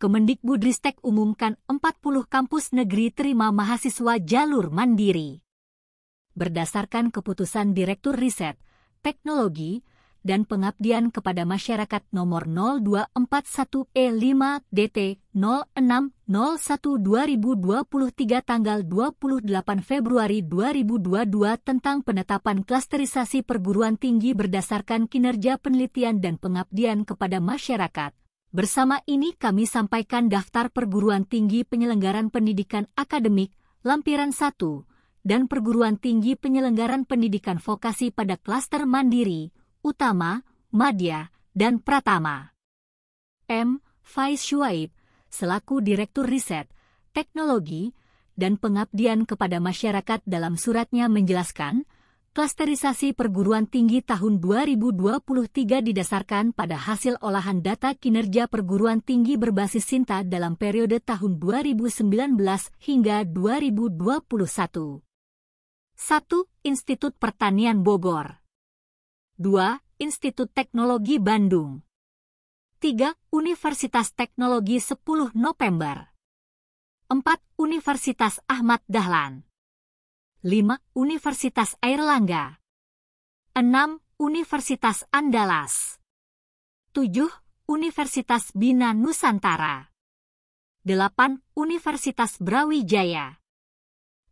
Kemendikbudristek umumkan 40 kampus negeri terima mahasiswa jalur mandiri. Berdasarkan keputusan Direktur Riset, Teknologi, dan Pengabdian kepada Masyarakat nomor 0241E5DT 0601-2023 e tanggal 28 Februari 2022 tentang penetapan klasterisasi perguruan tinggi berdasarkan kinerja penelitian dan pengabdian kepada masyarakat. Bersama ini kami sampaikan daftar perguruan tinggi penyelenggaran pendidikan akademik, lampiran 1, dan perguruan tinggi penyelenggaran pendidikan vokasi pada klaster mandiri, utama, madya, dan pratama. M. Faiz Shuaib, selaku Direktur Riset, Teknologi, dan Pengabdian kepada Masyarakat dalam suratnya menjelaskan, klasterisasi perguruan tinggi tahun 2023 didasarkan pada hasil olahan data kinerja perguruan tinggi berbasis Sinta dalam periode tahun 2019 hingga 2021. 1. Institut Pertanian Bogor 2. Institut Teknologi Bandung 3. Universitas Teknologi 10 November 4. Universitas Ahmad Dahlan 5. Universitas Airlangga 6. Universitas Andalas 7. Universitas Bina Nusantara 8. Universitas Brawijaya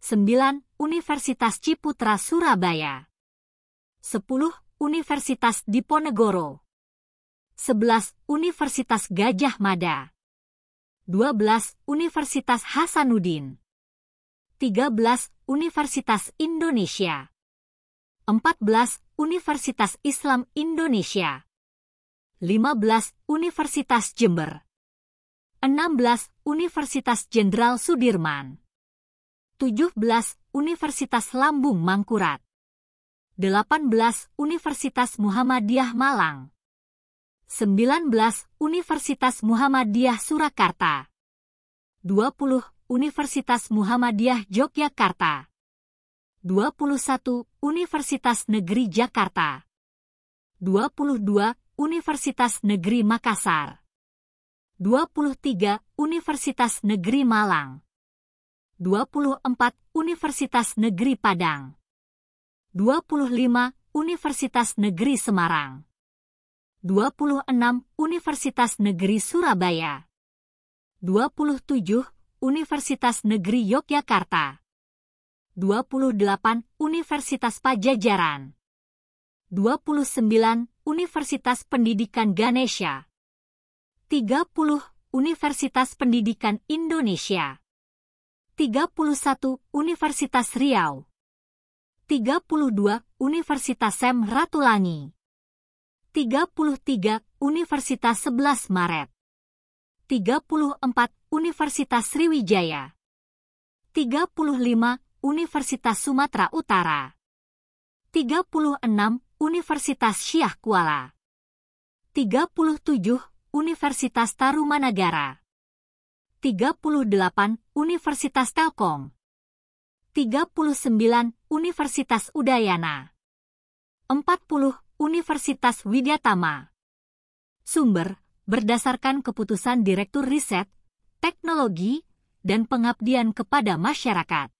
9. Universitas Ciputra Surabaya 10. Universitas Diponegoro 11. Universitas Gajah Mada 12. Universitas Hasanuddin 13. Universitas Indonesia 14. Universitas Islam Indonesia 15. Universitas Jember 16. Universitas Jenderal Sudirman 17. Universitas Lambung Mangkurat 18. Universitas Muhammadiyah Malang 19. Universitas Muhammadiyah Surakarta 20. Universitas Muhammadiyah Yogyakarta 21 Universitas Negeri Jakarta 22 Universitas Negeri Makassar 23 Universitas Negeri Malang 24 Universitas Negeri Padang 25 Universitas Negeri Semarang 26 Universitas Negeri Surabaya 27 Universitas Negeri Yogyakarta. 28 Universitas Pajajaran. 29 Universitas Pendidikan Ganesha. 30 Universitas Pendidikan Indonesia. 31 Universitas Riau. 32 Universitas Sem Ratulangi. 33 Universitas 11 Maret. 34 Universitas Sriwijaya. 35 Universitas Sumatera Utara. 36 Universitas Syiah Kuala. 37 Universitas Tarumanagara. 38 Universitas Telkom. 39 Universitas Udayana. 40 Universitas Widyatama. Sumber berdasarkan keputusan Direktur Riset teknologi, dan pengabdian kepada masyarakat.